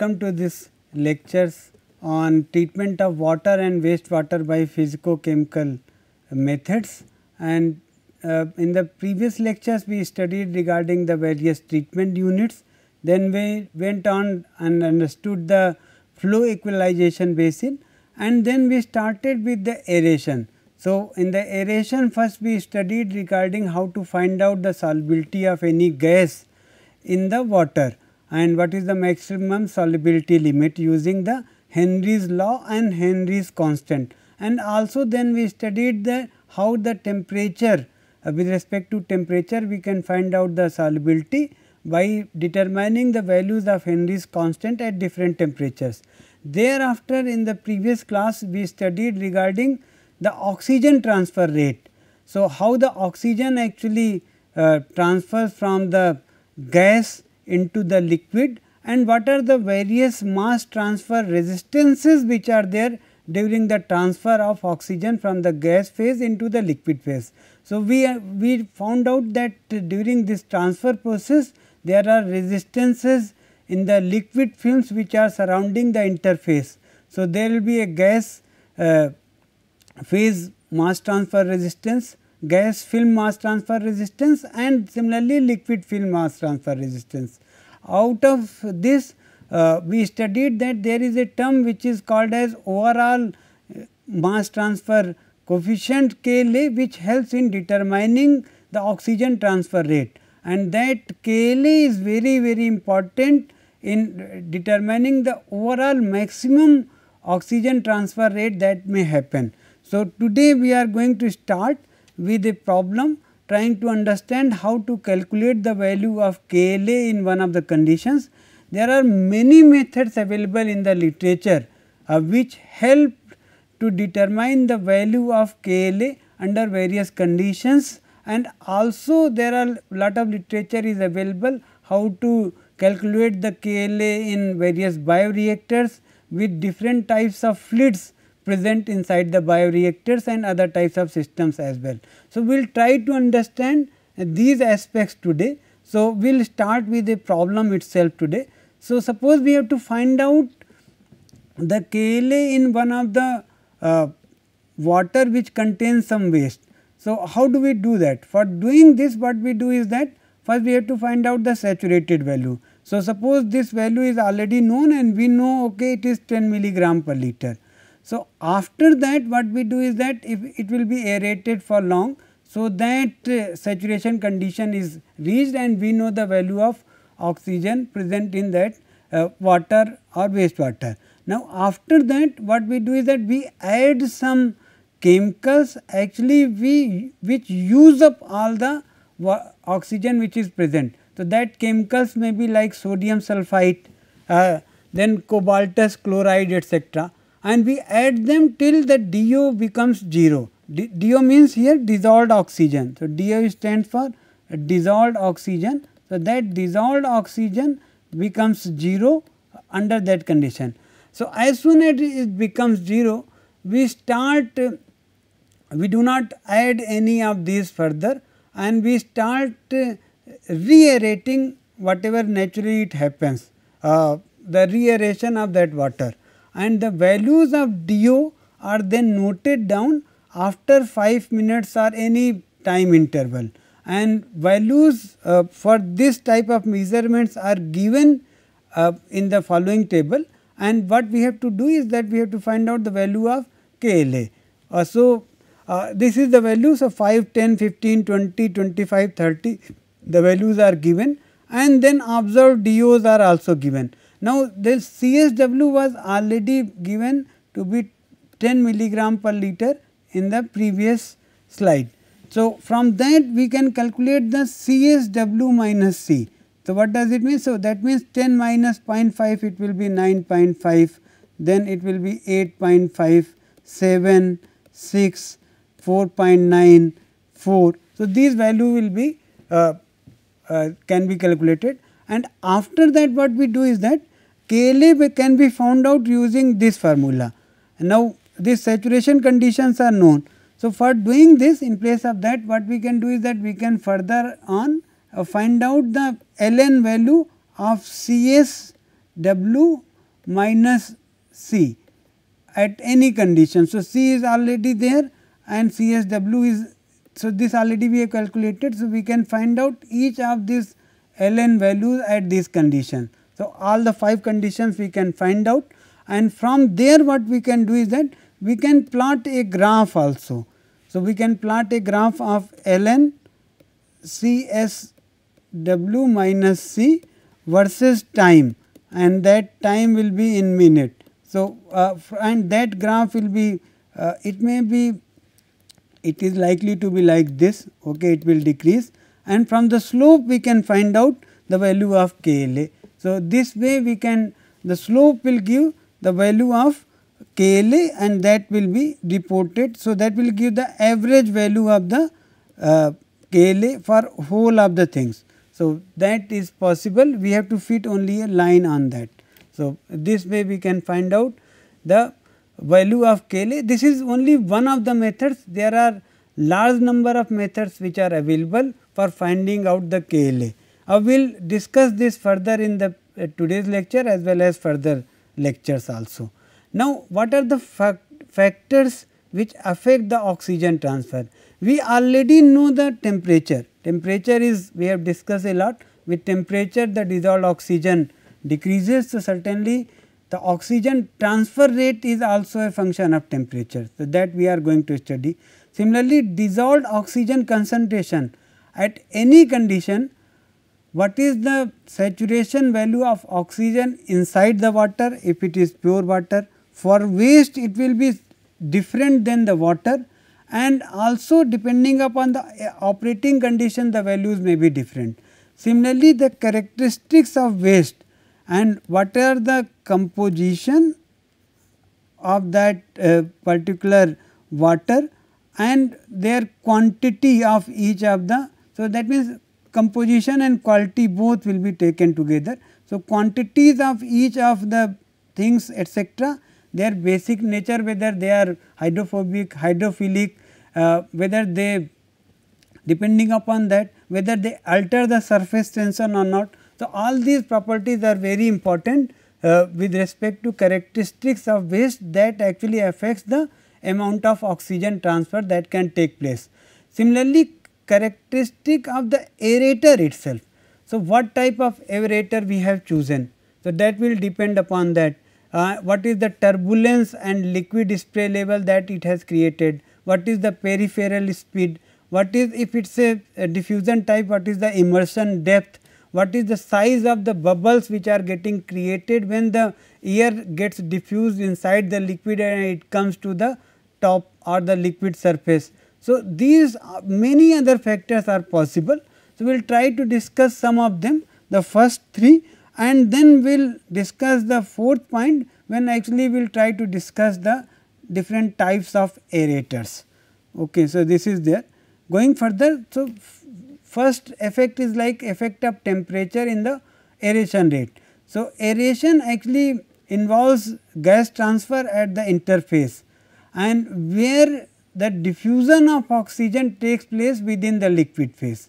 welcome to this lectures on treatment of water and wastewater by physicochemical methods and uh, in the previous lectures we studied regarding the various treatment units then we went on and understood the flow equalization basin and then we started with the aeration. So, in the aeration first we studied regarding how to find out the solubility of any gas in the water and what is the maximum solubility limit using the Henry's law and Henry's constant. And also then we studied the how the temperature uh, with respect to temperature we can find out the solubility by determining the values of Henry's constant at different temperatures. Thereafter in the previous class we studied regarding the oxygen transfer rate. So, how the oxygen actually uh, transfers from the gas into the liquid and what are the various mass transfer resistances which are there during the transfer of oxygen from the gas phase into the liquid phase. So, we, we found out that during this transfer process there are resistances in the liquid films which are surrounding the interface. So, there will be a gas uh, phase mass transfer resistance gas film mass transfer resistance and similarly liquid film mass transfer resistance. Out of this uh, we studied that there is a term which is called as overall uh, mass transfer coefficient KLA which helps in determining the oxygen transfer rate and that KLA is very very important in determining the overall maximum oxygen transfer rate that may happen. So, today we are going to start with a problem trying to understand how to calculate the value of KLA in one of the conditions. There are many methods available in the literature uh, which help to determine the value of KLA under various conditions and also there are lot of literature is available how to calculate the KLA in various bioreactors with different types of fluids present inside the bioreactors and other types of systems as well. So, we will try to understand these aspects today. So, we will start with the problem itself today. So, suppose we have to find out the KLA in one of the uh, water which contains some waste. So, how do we do that? For doing this what we do is that first we have to find out the saturated value. So, suppose this value is already known and we know okay it is 10 milligram per liter. So, after that what we do is that if it will be aerated for long. So, that uh, saturation condition is reached and we know the value of oxygen present in that uh, water or wastewater. Now, after that what we do is that we add some chemicals actually we which use up all the oxygen which is present. So, that chemicals may be like sodium sulphite, uh, then cobaltus chloride etc and we add them till the DO becomes 0. D DO means here dissolved oxygen. So, DO stands for dissolved oxygen. So, that dissolved oxygen becomes 0 under that condition. So, as soon as it becomes 0, we start, we do not add any of these further and we start uh, re aerating whatever naturally it happens, uh, the re-aeration of that water and the values of DO are then noted down after 5 minutes or any time interval and values uh, for this type of measurements are given uh, in the following table and what we have to do is that we have to find out the value of KLA. Uh, so, uh, this is the values of 5, 10, 15, 20, 25, 30 the values are given and then observed DOs are also given now, this CSW was already given to be 10 milligram per liter in the previous slide. So, from that we can calculate the CSW minus C. So, what does it mean? So, that means 10 minus 0.5 it will be 9.5, then it will be 8.5, 7, 6, 4.9, 4. So, these value will be uh, uh, can be calculated and after that what we do is that KLa can be found out using this formula. Now, these saturation conditions are known. So, for doing this in place of that what we can do is that we can further on uh, find out the ln value of CSW minus C at any condition. So, C is already there and CSW is so this already we have calculated. So, we can find out each of these ln values at this condition. So, all the 5 conditions we can find out and from there what we can do is that we can plot a graph also. So, we can plot a graph of ln C s w minus c versus time and that time will be in minute. So, uh, and that graph will be uh, it may be it is likely to be like this okay it will decrease and from the slope we can find out the value of KLA. So, this way we can the slope will give the value of KLA and that will be reported. So, that will give the average value of the uh, KLA for whole of the things. So, that is possible we have to fit only a line on that. So, this way we can find out the value of KLA. This is only one of the methods there are large number of methods which are available for finding out the KLA. Uh, we will discuss this further in the uh, today's lecture as well as further lectures also. Now, what are the factors which affect the oxygen transfer? We already know the temperature. Temperature is we have discussed a lot with temperature the dissolved oxygen decreases. So, certainly the oxygen transfer rate is also a function of temperature. So, that we are going to study. Similarly, dissolved oxygen concentration at any condition what is the saturation value of oxygen inside the water if it is pure water. For waste it will be different than the water and also depending upon the eh, operating condition the values may be different. Similarly, the characteristics of waste and what are the composition of that uh, particular water and their quantity of each of the. So, that means composition and quality both will be taken together. So, quantities of each of the things etc., their basic nature whether they are hydrophobic, hydrophilic, uh, whether they depending upon that whether they alter the surface tension or not. So, all these properties are very important uh, with respect to characteristics of waste that actually affects the amount of oxygen transfer that can take place. Similarly, characteristic of the aerator itself. So, what type of aerator we have chosen? So, that will depend upon that. Uh, what is the turbulence and liquid spray level that it has created, what is the peripheral speed, what is if it is a, a, diffusion type, what is the immersion depth, what is the size of the bubbles which are getting created when the air gets diffused inside the liquid and it comes to the top or the liquid surface. So, these uh, many other factors are possible. So, we will try to discuss some of them the first three and then we will discuss the fourth point when actually we will try to discuss the different types of aerators. Okay, so, this is there. Going further, so first effect is like effect of temperature in the aeration rate. So, aeration actually involves gas transfer at the interface and where that diffusion of oxygen takes place within the liquid phase.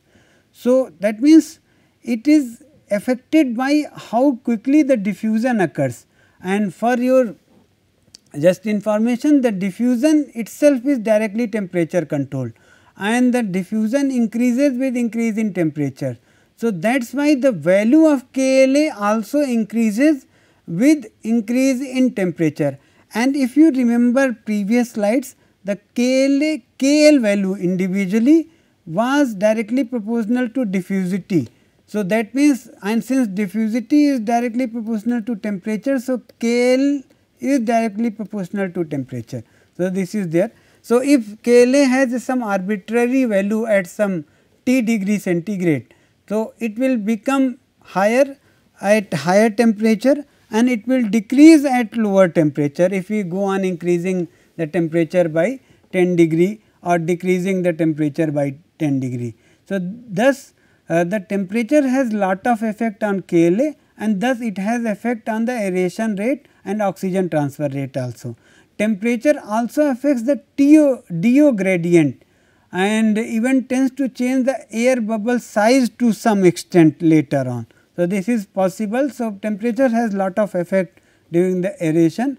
So, that means it is affected by how quickly the diffusion occurs and for your just information the diffusion itself is directly temperature controlled and the diffusion increases with increase in temperature. So, that is why the value of KLa also increases with increase in temperature and if you remember previous slides the KL value individually was directly proportional to diffusivity. So, that means and since diffusivity is directly proportional to temperature, so KL is directly proportional to temperature. So, this is there. So, if KLA has some arbitrary value at some T degree centigrade, so it will become higher at higher temperature and it will decrease at lower temperature if we go on increasing the temperature by 10 degree or decreasing the temperature by 10 degree. So, thus uh, the temperature has lot of effect on KLA and thus it has effect on the aeration rate and oxygen transfer rate also. Temperature also affects the TO, DO gradient and even tends to change the air bubble size to some extent later on. So, this is possible. So, temperature has lot of effect during the aeration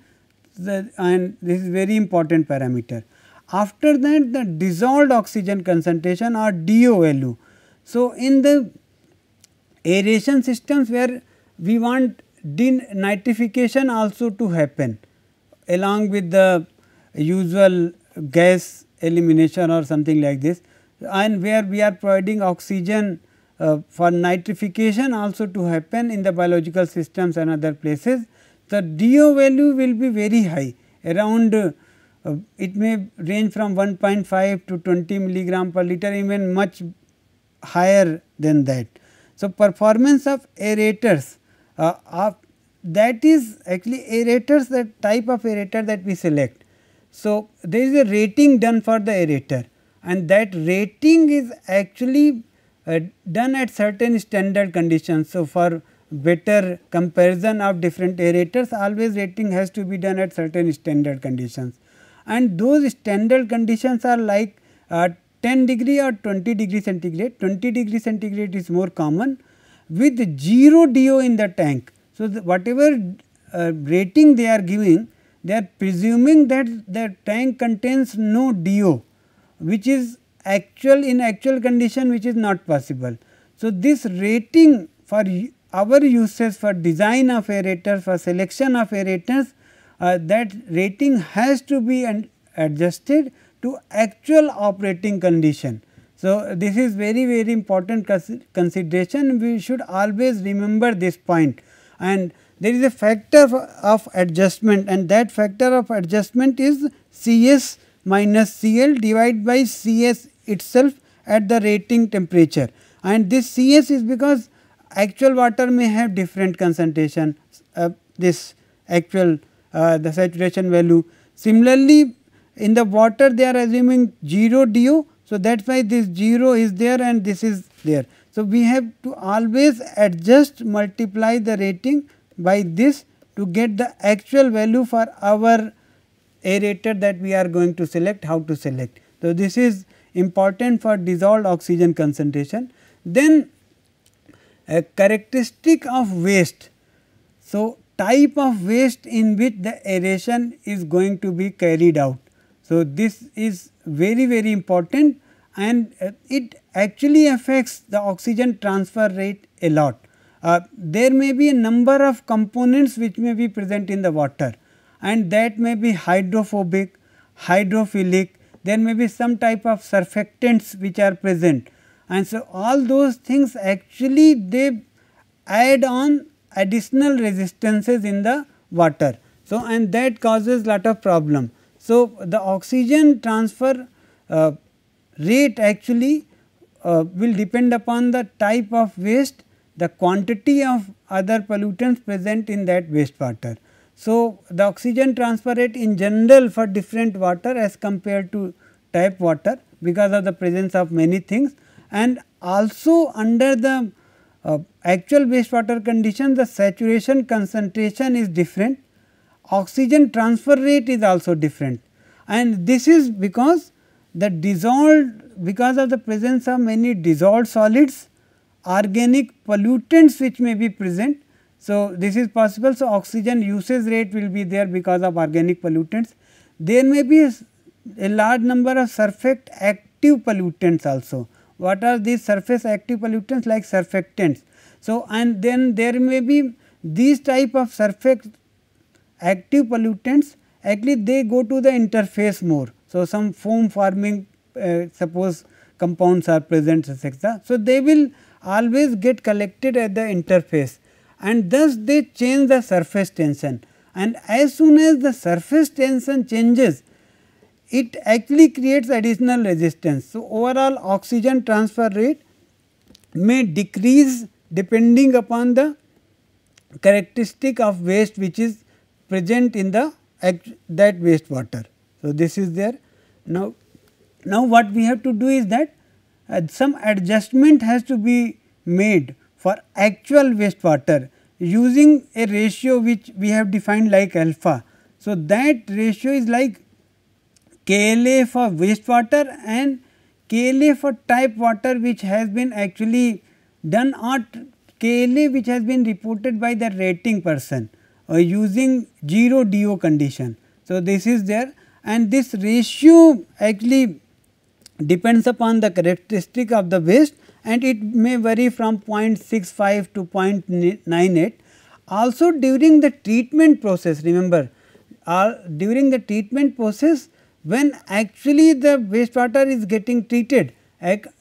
the, and this is very important parameter. After that the dissolved oxygen concentration or DO value. So, in the aeration systems where we want denitrification also to happen along with the usual gas elimination or something like this and where we are providing oxygen uh, for nitrification also to happen in the biological systems and other places the DO value will be very high around uh, it may range from 1.5 to 20 milligram per liter even much higher than that. So, performance of aerators uh, of that is actually aerators the type of aerator that we select. So, there is a rating done for the aerator and that rating is actually uh, done at certain standard conditions. So, for better comparison of different aerators always rating has to be done at certain standard conditions and those standard conditions are like uh, 10 degree or 20 degree centigrade 20 degree centigrade is more common with zero DO in the tank. So, the whatever uh, rating they are giving they are presuming that the tank contains no DO which is actual in actual condition which is not possible. So, this rating for our uses for design of aerators, for selection of aerators, uh, that rating has to be adjusted to actual operating condition. So, this is very very important consideration we should always remember this point and there is a factor of adjustment and that factor of adjustment is Cs minus Cl divided by Cs itself at the rating temperature and this Cs is because actual water may have different concentration uh, this actual uh, the saturation value. Similarly, in the water they are assuming 0 DO. So, that is why this 0 is there and this is there. So, we have to always adjust multiply the rating by this to get the actual value for our aerator that we are going to select how to select. So, this is important for dissolved oxygen concentration. Then a characteristic of waste. So, type of waste in which the aeration is going to be carried out. So, this is very very important and it actually affects the oxygen transfer rate a lot. Uh, there may be a number of components which may be present in the water and that may be hydrophobic, hydrophilic, there may be some type of surfactants which are present and so, all those things actually they add on additional resistances in the water. So, and that causes lot of problem. So, the oxygen transfer uh, rate actually uh, will depend upon the type of waste, the quantity of other pollutants present in that wastewater. So, the oxygen transfer rate in general for different water as compared to tap water because of the presence of many things and also under the uh, actual wastewater condition the saturation concentration is different, oxygen transfer rate is also different and this is because the dissolved because of the presence of many dissolved solids organic pollutants which may be present. So, this is possible. So, oxygen usage rate will be there because of organic pollutants. There may be a, a large number of surfactant active pollutants also what are these surface active pollutants like surfactants. So, and then there may be these type of surface active pollutants actually they go to the interface more. So, some foam forming uh, suppose compounds are present etc. So, they will always get collected at the interface and thus they change the surface tension and as soon as the surface tension changes it actually creates additional resistance. So, overall oxygen transfer rate may decrease depending upon the characteristic of waste which is present in the that waste water. So, this is there. Now, now what we have to do is that uh, some adjustment has to be made for actual waste water using a ratio which we have defined like alpha. So, that ratio is like KLA for wastewater and KLA for type water which has been actually done or KLA which has been reported by the rating person uh, using 0 DO condition. So, this is there and this ratio actually depends upon the characteristic of the waste and it may vary from 0.65 to 0.98. Also during the treatment process remember uh, during the treatment process when actually the wastewater is getting treated.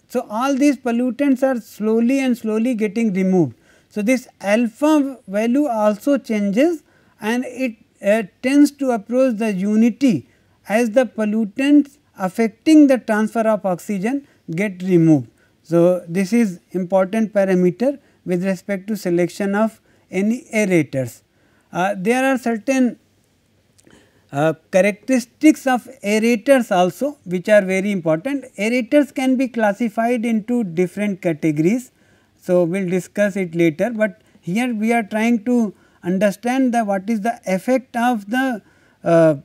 So, all these pollutants are slowly and slowly getting removed. So, this alpha value also changes and it uh, tends to approach the unity as the pollutants affecting the transfer of oxygen get removed. So, this is important parameter with respect to selection of any aerators. Uh, there are certain uh, characteristics of aerators also which are very important. Aerators can be classified into different categories. So, we will discuss it later, but here we are trying to understand the what is the effect of the uh,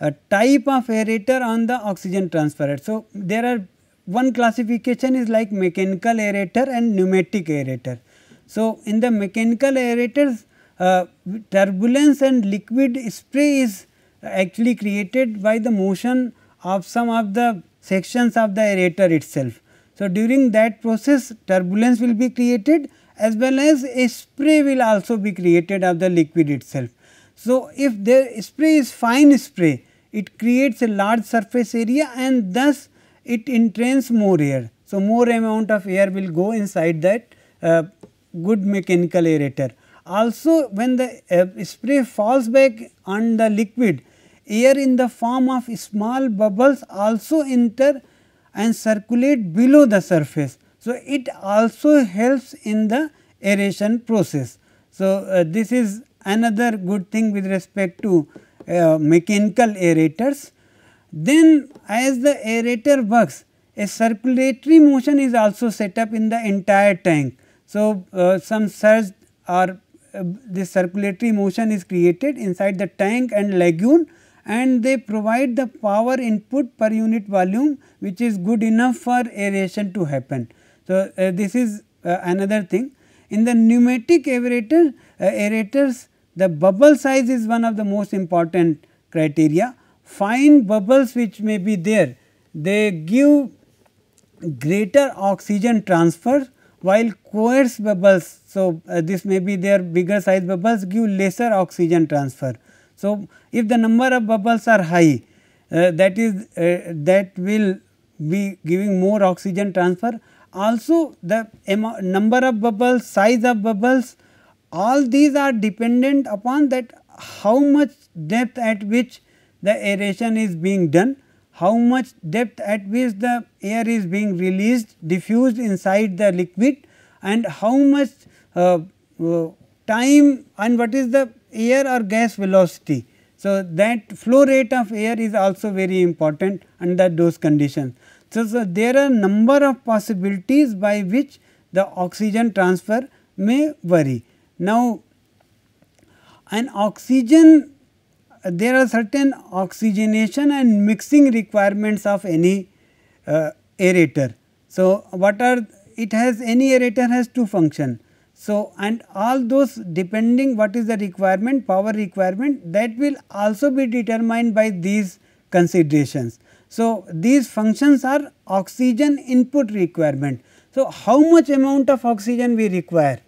uh, type of aerator on the oxygen transfer. So, there are one classification is like mechanical aerator and pneumatic aerator. So, in the mechanical aerators uh, turbulence and liquid spray is actually created by the motion of some of the sections of the aerator itself. So, during that process turbulence will be created as well as a spray will also be created of the liquid itself. So, if the spray is fine spray, it creates a large surface area and thus it entrains more air. So, more amount of air will go inside that uh, good mechanical aerator. Also, when the uh, spray falls back on the liquid, air in the form of small bubbles also enter and circulate below the surface. So, it also helps in the aeration process. So, uh, this is another good thing with respect to uh, mechanical aerators. Then as the aerator works, a circulatory motion is also set up in the entire tank. So, uh, some surge or uh, this circulatory motion is created inside the tank and lagoon and they provide the power input per unit volume which is good enough for aeration to happen. So, uh, this is uh, another thing. In the pneumatic aerator, uh, aerators the bubble size is one of the most important criteria. Fine bubbles which may be there, they give greater oxygen transfer while coarse bubbles, so uh, this may be their bigger size bubbles give lesser oxygen transfer. So, if the number of bubbles are high uh, that is uh, that will be giving more oxygen transfer. Also the number of bubbles, size of bubbles all these are dependent upon that how much depth at which the aeration is being done, how much depth at which the air is being released diffused inside the liquid and how much uh, uh time and what is the air or gas velocity. So, that flow rate of air is also very important under those conditions. So, so there are number of possibilities by which the oxygen transfer may vary. Now, an oxygen there are certain oxygenation and mixing requirements of any uh, aerator. So, what are it has any aerator has two function. So, and all those depending what is the requirement power requirement that will also be determined by these considerations. So, these functions are oxygen input requirement. So, how much amount of oxygen we require?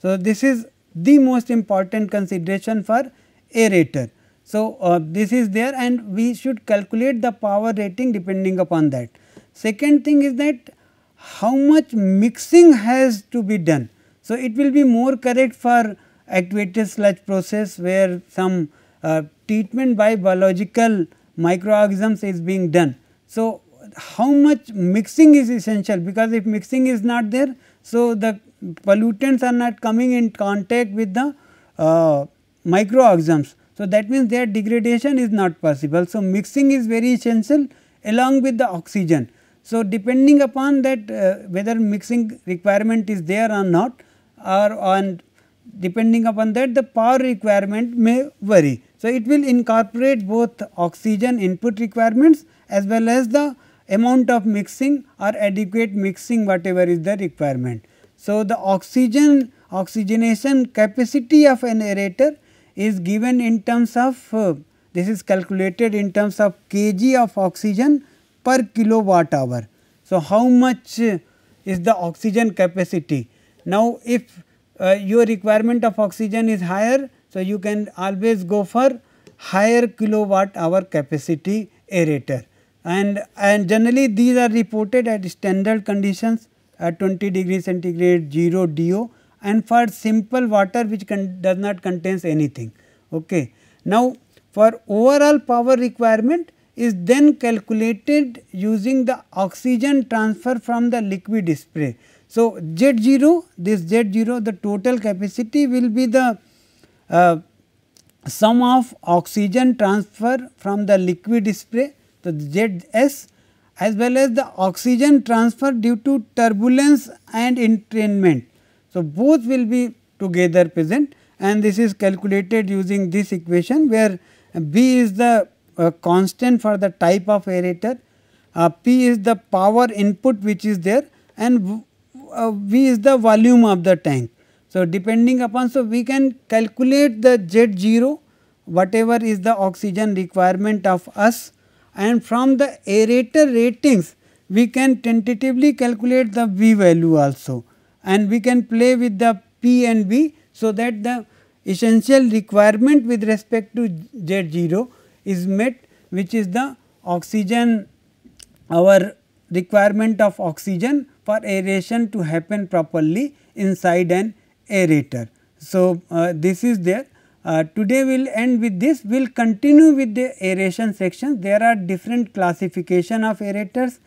So, this is the most important consideration for aerator. So, uh, this is there and we should calculate the power rating depending upon that. Second thing is that how much mixing has to be done. So, it will be more correct for activated sludge process where some uh, treatment by biological microorganisms is being done. So, how much mixing is essential because if mixing is not there, so the pollutants are not coming in contact with the uh, microorganisms. So, that means their degradation is not possible. So, mixing is very essential along with the oxygen. So, depending upon that uh, whether mixing requirement is there or not, or on depending upon that the power requirement may vary. So, it will incorporate both oxygen input requirements as well as the amount of mixing or adequate mixing whatever is the requirement. So, the oxygen oxygenation capacity of an aerator is given in terms of uh, this is calculated in terms of kg of oxygen per kilowatt hour. So, how much is the oxygen capacity? Now, if uh, your requirement of oxygen is higher, so you can always go for higher kilowatt hour capacity aerator and, and generally these are reported at standard conditions at uh, 20 degree centigrade 0 DO and for simple water which can, does not contains anything. Okay. Now, for overall power requirement is then calculated using the oxygen transfer from the liquid spray. So, Z 0 this Z 0 the total capacity will be the uh, sum of oxygen transfer from the liquid spray the Z S as well as the oxygen transfer due to turbulence and entrainment. So, both will be together present and this is calculated using this equation where B is the uh, constant for the type of aerator, uh, P is the power input which is there and uh, V is the volume of the tank. So, depending upon so we can calculate the jet 0 whatever is the oxygen requirement of us and from the aerator ratings we can tentatively calculate the V value also and we can play with the P and V so that the essential requirement with respect to jet 0 is met which is the oxygen our requirement of oxygen for aeration to happen properly inside an aerator. So, uh, this is there. Uh, today we will end with this, we will continue with the aeration section. There are different classification of aerators,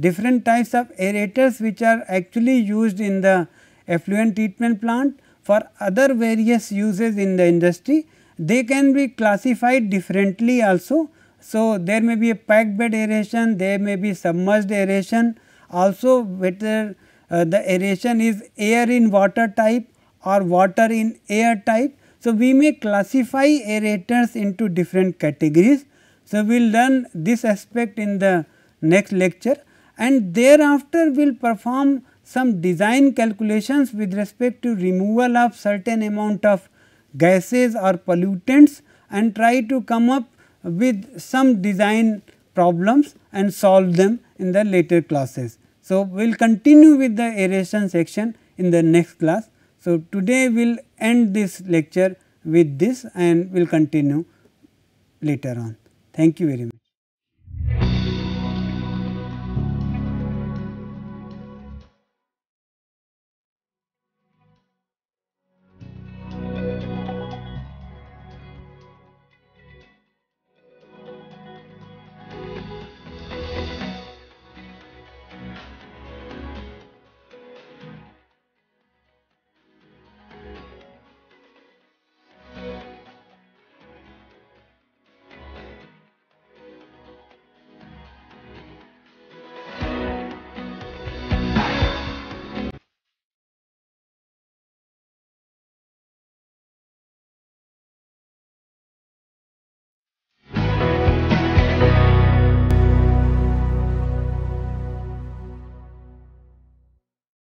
different types of aerators which are actually used in the effluent treatment plant for other various uses in the industry. They can be classified differently also. So, there may be a packed bed aeration, there may be submerged aeration, also whether uh, the aeration is air in water type or water in air type. So, we may classify aerators into different categories. So, we will learn this aspect in the next lecture and thereafter we will perform some design calculations with respect to removal of certain amount of gases or pollutants and try to come up with some design problems and solve them in the later classes. So, we will continue with the aeration section in the next class. So, today we will end this lecture with this and we will continue later on. Thank you very much.